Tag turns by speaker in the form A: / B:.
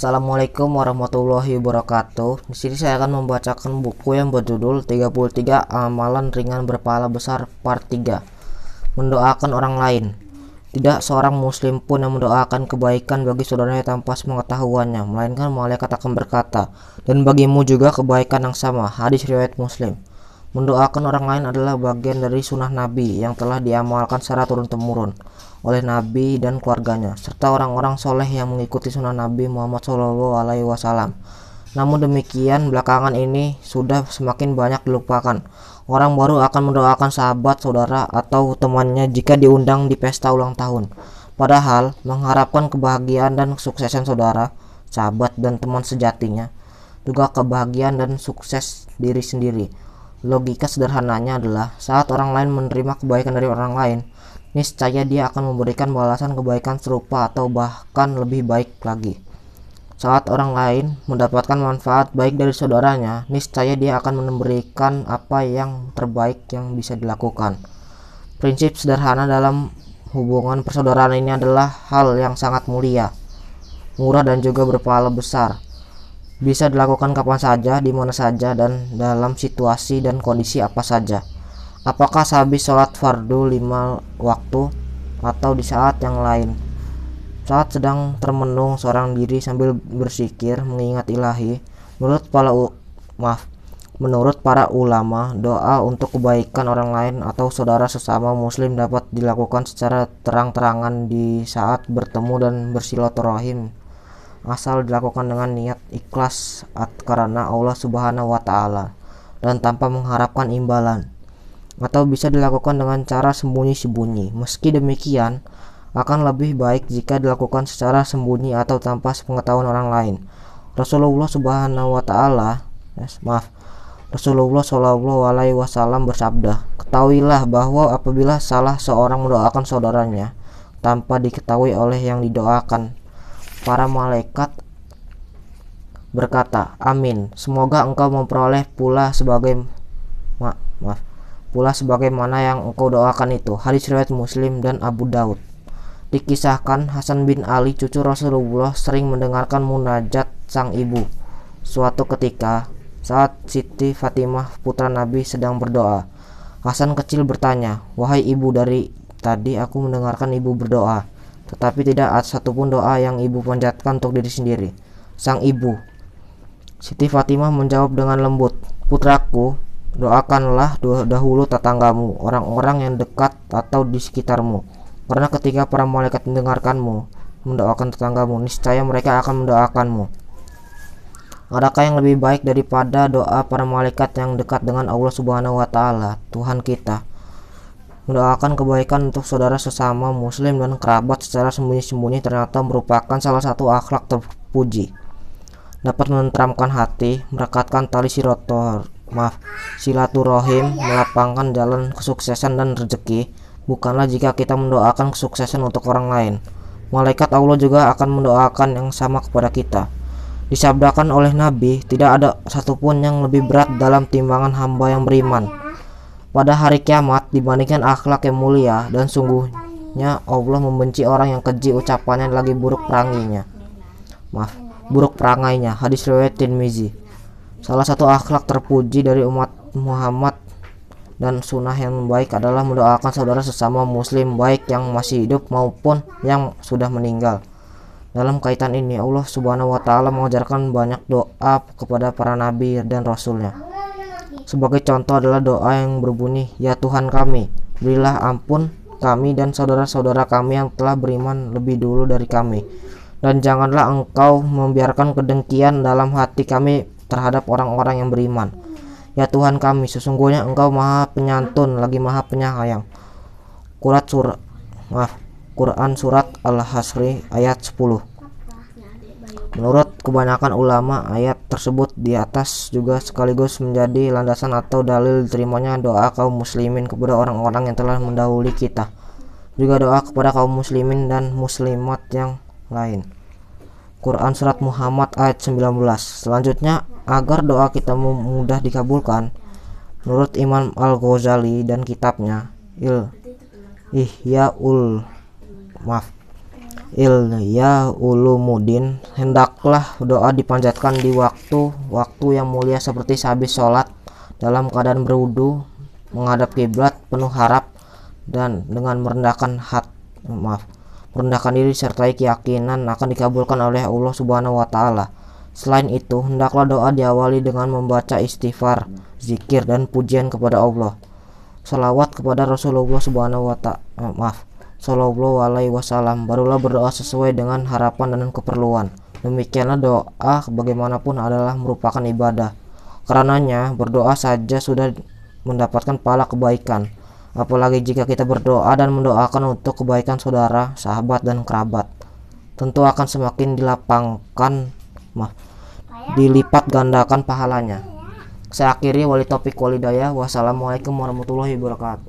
A: Assalamualaikum warahmatullahi wabarakatuh. Di sini saya akan membacakan buku yang berjudul 33 Amalan Ringan Berpahala Besar Part 3. Mendoakan orang lain. Tidak seorang muslim pun yang mendoakan kebaikan bagi saudaranya tanpa sepengetahuannya, melainkan malaikat akan berkata, "Dan bagimu juga kebaikan yang sama." Hadis riwayat Muslim. Mendoakan orang lain adalah bagian dari sunnah Nabi yang telah diamalkan secara turun-temurun oleh Nabi dan keluarganya, serta orang-orang soleh yang mengikuti sunnah Nabi Muhammad SAW. Namun demikian, belakangan ini sudah semakin banyak dilupakan. Orang baru akan mendoakan sahabat, saudara, atau temannya jika diundang di pesta ulang tahun. Padahal, mengharapkan kebahagiaan dan kesuksesan saudara, sahabat, dan teman sejatinya, juga kebahagiaan dan sukses diri sendiri Logika sederhananya adalah saat orang lain menerima kebaikan dari orang lain, niscaya dia akan memberikan balasan kebaikan serupa atau bahkan lebih baik lagi. Saat orang lain mendapatkan manfaat baik dari saudaranya, niscaya dia akan memberikan apa yang terbaik yang bisa dilakukan. Prinsip sederhana dalam hubungan persaudaraan ini adalah hal yang sangat mulia, murah dan juga berpahala besar bisa dilakukan kapan saja, di mana saja, dan dalam situasi dan kondisi apa saja. Apakah sehabis sholat fardu lima waktu atau di saat yang lain? Saat sedang termenung seorang diri sambil bersikir mengingat ilahi, menurut para maaf, menurut para ulama, doa untuk kebaikan orang lain atau saudara sesama muslim dapat dilakukan secara terang-terangan di saat bertemu dan bersilaturahim asal dilakukan dengan niat ikhlas karena Allah Subhanahu wa taala dan tanpa mengharapkan imbalan atau bisa dilakukan dengan cara sembunyi-sembunyi. Meski demikian, akan lebih baik jika dilakukan secara sembunyi atau tanpa sepengetahuan orang lain. Rasulullah Subhanahu wa taala, yes, maaf. Rasulullah Shallallahu alaihi wasallam bersabda, "Ketahuilah bahwa apabila salah seorang mendoakan saudaranya tanpa diketahui oleh yang didoakan, Para malaikat berkata, "Amin. Semoga engkau memperoleh pula sebagai ma maaf, pula sebagaimana yang engkau doakan itu." Hadis riwayat Muslim dan Abu Daud. Dikisahkan Hasan bin Ali cucu Rasulullah sering mendengarkan munajat sang ibu. Suatu ketika, saat Siti Fatimah putra Nabi sedang berdoa, Hasan kecil bertanya, "Wahai ibu, dari tadi aku mendengarkan ibu berdoa." tetapi tidak ada satupun doa yang ibu panjatkan untuk diri sendiri. Sang ibu, Siti Fatimah menjawab dengan lembut, Putraku, doakanlah dahulu tetanggamu, orang-orang yang dekat atau di sekitarmu. Karena ketika para malaikat mendengarkanmu, mendoakan tetanggamu, niscaya mereka akan mendoakanmu. Adakah yang lebih baik daripada doa para malaikat yang dekat dengan Allah Subhanahu wa taala, Tuhan kita? Mendoakan kebaikan untuk saudara sesama muslim dan kerabat secara sembunyi-sembunyi ternyata merupakan salah satu akhlak terpuji. Dapat menentramkan hati, merekatkan tali sirotor, maaf, silaturahim, melapangkan jalan kesuksesan dan rezeki, bukanlah jika kita mendoakan kesuksesan untuk orang lain. Malaikat Allah juga akan mendoakan yang sama kepada kita. Disabdakan oleh Nabi, tidak ada satupun yang lebih berat dalam timbangan hamba yang beriman pada hari kiamat dibandingkan akhlak yang mulia dan sungguhnya Allah membenci orang yang keji ucapannya lagi buruk peranginya maaf buruk perangainya hadis riwayat Tirmizi salah satu akhlak terpuji dari umat Muhammad dan sunnah yang baik adalah mendoakan saudara sesama muslim baik yang masih hidup maupun yang sudah meninggal. Dalam kaitan ini Allah subhanahu wa ta'ala mengajarkan banyak doa kepada para nabi dan rasulnya. Sebagai contoh adalah doa yang berbunyi, "Ya Tuhan kami, berilah ampun kami dan saudara-saudara kami yang telah beriman lebih dulu dari kami. Dan janganlah engkau membiarkan kedengkian dalam hati kami terhadap orang-orang yang beriman. Ya Tuhan kami, sesungguhnya engkau maha penyantun lagi maha penyayang. Kurat surat, maaf, Quran Surat Al-Hasri ayat 10 Menurut kebanyakan ulama ayat tersebut di atas juga sekaligus menjadi landasan atau dalil diterimanya doa kaum muslimin kepada orang-orang yang telah mendahului kita juga doa kepada kaum muslimin dan muslimat yang lain Quran Surat Muhammad ayat 19 selanjutnya agar doa kita mudah dikabulkan menurut Imam Al-Ghazali dan kitabnya Il Ihya ul maaf Ilya Ulumuddin hendaklah doa dipanjatkan di waktu-waktu yang mulia seperti sehabis sholat dalam keadaan berwudu menghadap kiblat penuh harap dan dengan merendahkan hat maaf merendahkan diri serta keyakinan akan dikabulkan oleh Allah Subhanahu wa taala. Selain itu, hendaklah doa diawali dengan membaca istighfar, zikir dan pujian kepada Allah. Salawat kepada Rasulullah Subhanahu wa taala maaf Shallallahu Alaihi Wasallam barulah berdoa sesuai dengan harapan dan keperluan. Demikianlah doa bagaimanapun adalah merupakan ibadah. Karenanya berdoa saja sudah mendapatkan pahala kebaikan. Apalagi jika kita berdoa dan mendoakan untuk kebaikan saudara, sahabat, dan kerabat, tentu akan semakin dilapangkan, mah, dilipat gandakan pahalanya. Saya akhiri wali topik wali daya Wassalamualaikum warahmatullahi wabarakatuh.